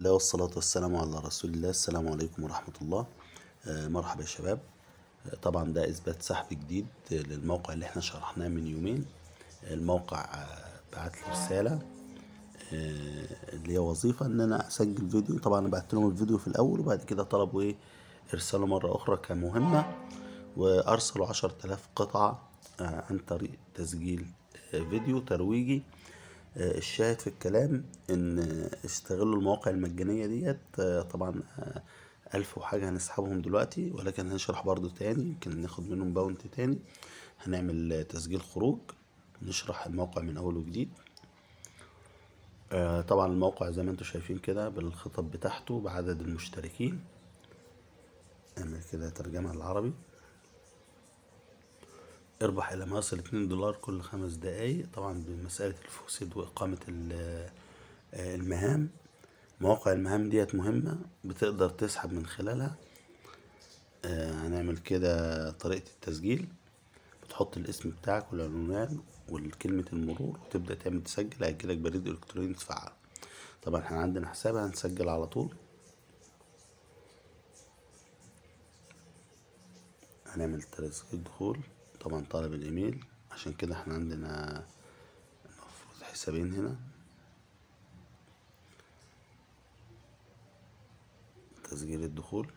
لا والصلاة والسلام على رسول الله السلام عليكم ورحمة الله آه، مرحبا يا شباب آه، طبعا ده إثبات سحب جديد للموقع اللي احنا شرحناه من يومين آه، الموقع بعت لي رسالة اللي هي وظيفة إن أنا أسجل فيديو طبعا أنا بعت لهم الفيديو في الأول وبعد كده طلبوا إيه إرساله مرة أخرى كمهمة وأرسلوا عشر تلاف قطعة عن طريق تسجيل فيديو ترويجي آه، الشاهد في الكلام ان استغلوا المواقع المجانية ديت آه، طبعا آه، ألف وحاجة هنسحبهم دلوقتي ولكن هنشرح برضو تاني يمكن ناخد منهم باونت تاني هنعمل تسجيل خروج نشرح الموقع من أول وجديد طبعا الموقع زي ما انتم شايفين كده بالخطب بتاعته بعدد المشتركين نعمل كده ترجمة للعربي اربح إلى ما يصل 2 دولار كل خمس دقايق طبعا بمسألة الفوسيد وإقامة آه، المهام مواقع المهام ديت مهمة بتقدر تسحب من خلالها آه، هنعمل كده طريقة التسجيل بتحط الاسم بتاعك والعنوان وكلمة المرور وتبدأ تعمل تسجل هيجيلك بريد إلكتروني تفعل طبعا احنا عندنا حساب هنسجل على طول هنعمل تسجيل دخول طبعا طالب الايميل عشان كده احنا عندنا المفروض حسابين هنا تسجيل الدخول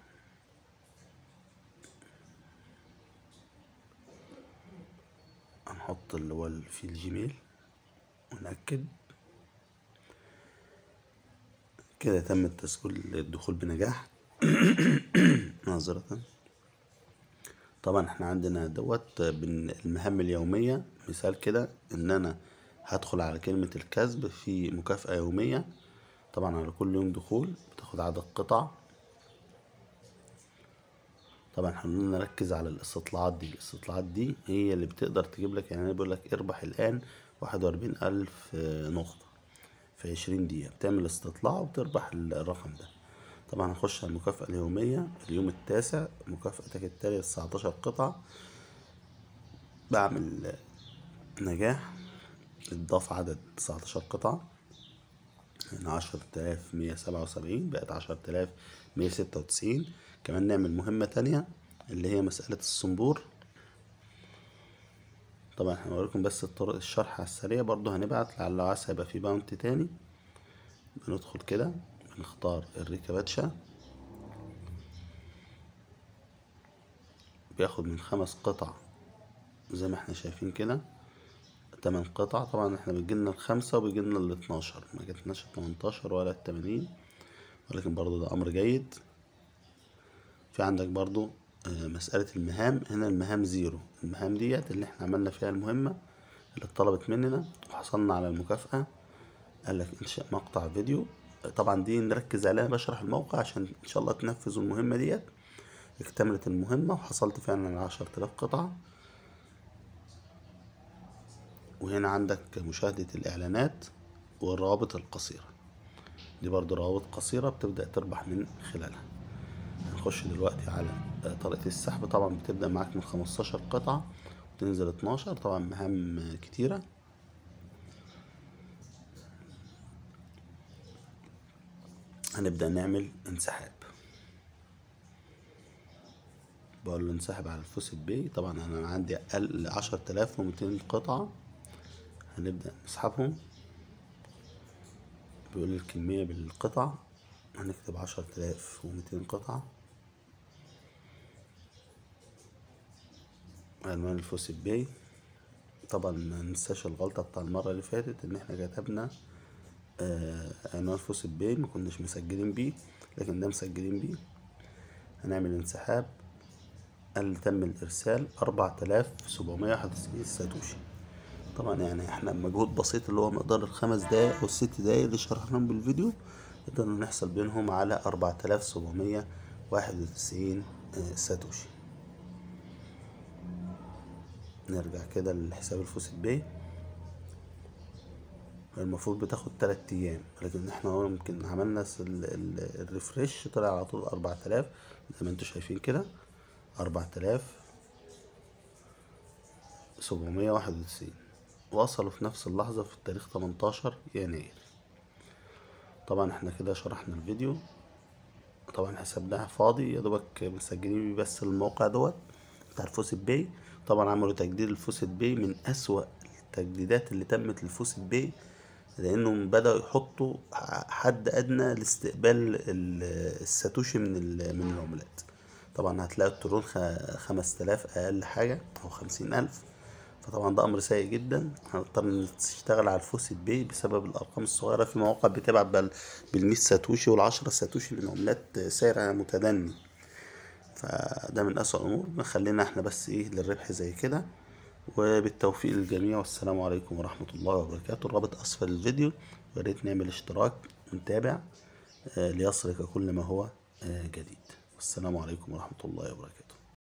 هنحط اللي هو في الجيميل ونأكد كده تم التسجيل الدخول بنجاح معذرة طبعا احنا عندنا دوت المهام اليومية مثال كده ان انا هدخل على كلمة الكسب في مكافأة يومية طبعا على كل يوم دخول بتاخد عدد قطع طبعا احنا نركز على الاستطلاعات دي الاستطلاعات دي هي اللي بتقدر تجيب لك يعني بيقول لك اربح الان واحد واربعين الف آه، نقطة في عشرين دقيقة بتعمل استطلاع وبتربح الرقم ده طبعا هنخش على المكافأة اليومية اليوم التاسع مكافأتك التالية تسعتاشر قطعة بعمل نجاح اتضاف عدد تسعتاشر قطعة من يعني عشرة آلاف مية سبعة وسبعين بقت عشرة آلاف مية ستة وتسعين كمان نعمل مهمة تانية اللي هي مسألة الصنبور طبعا هوريكم بس الطرق الشرح على السريع برضو هنبعت لعل وعسى يبقى في باونت تاني بندخل كده نختار الريكاباتشا بياخد من خمس قطع زي ما احنا شايفين كده تمن قطع طبعا احنا بيجيلنا الخمسة وبيجيلنا الاتناشر ما جاتناش التمنتاشر ولا التمانين ولكن برضو ده امر جيد في عندك برضو آه، مسألة المهام هنا المهام زيرو المهام ديت اللي احنا عملنا فيها المهمة اللي اتطلبت مننا وحصلنا على المكافأة قالك انشاء مقطع فيديو طبعا دي نركز عليها بشرح الموقع عشان ان شاء الله تنفذوا المهمة ديت اكتملت المهمة وحصلت فعلا على عشرة آلاف قطعة وهنا عندك مشاهدة الإعلانات والروابط القصيرة دي برضو روابط قصيرة بتبدأ تربح من خلالها هنخش دلوقتي على طريقة السحب طبعا بتبدأ معاك من خمستاشر قطعة وتنزل اتناشر طبعا مهام كتيرة هنبدأ نعمل انسحاب بقول له انسحب على الفوسيت بي طبعا انا عندي اقل عشرة الاف ومتين قطعة هنبدأ نسحبهم بيقول لي الكمية بالقطع هنكتب عشرة الاف ومتين قطعة عنوان الفوسيت بي طبعا ننساش الغلطة بتاع المرة اللي فاتت ان احنا كتبنا عنوان آه، فوس البي مكناش مسجلين بيه لكن ده مسجلين بيه هنعمل انسحاب قال تم الارسال اربعة الاف سبعمية واحد وتسعين ساتوشي طبعا يعني احنا بمجهود بسيط اللي هو مقدار الخمس دقايق او الست دقايق اللي شرحناهم بالفيديو قدرنا نحصل بينهم على اربعة الاف سبعمية واحد وتسعين آه، ساتوشي نرجع كده لحساب الفوسيت البي المفروض بتاخد تلات ايام لكن احنا يمكن عملنا الريفرش طلع على طول اربعة الاف زي ما انتوا شايفين كده اربعة الاف سبعمية واحد وتسعين وصلوا في نفس اللحظة في التاريخ تمنتاشر يناير طبعا احنا كده شرحنا الفيديو طبعا حسابنا فاضي يا دوبك مسجلين بس الموقع دوت بتاع الفوسيت باي طبعا عملوا تجديد الفوسيت باي من اسوأ التجديدات اللي تمت للفوسيت باي لانهم بداوا يحطوا حد ادنى لاستقبال الساتوشي من من العملات طبعا هتلاقي الترون 5000 اقل حاجه او 50000 فطبعا ده امر سيء جدا هنضطر نشتغل على الفوسيت بي بسبب الارقام الصغيره في مواقع بتبعت بال100 ساتوشي وال10 ساتوشي عملات سعر متدني فده من اسوأ الامور خلينا احنا بس ايه للربح زي كده وبالتوفيق للجميع والسلام عليكم ورحمة الله وبركاته الرابط أسفل الفيديو وياريت نعمل اشتراك ونتابع آه، ليصلك كل ما هو آه، جديد والسلام عليكم ورحمة الله وبركاته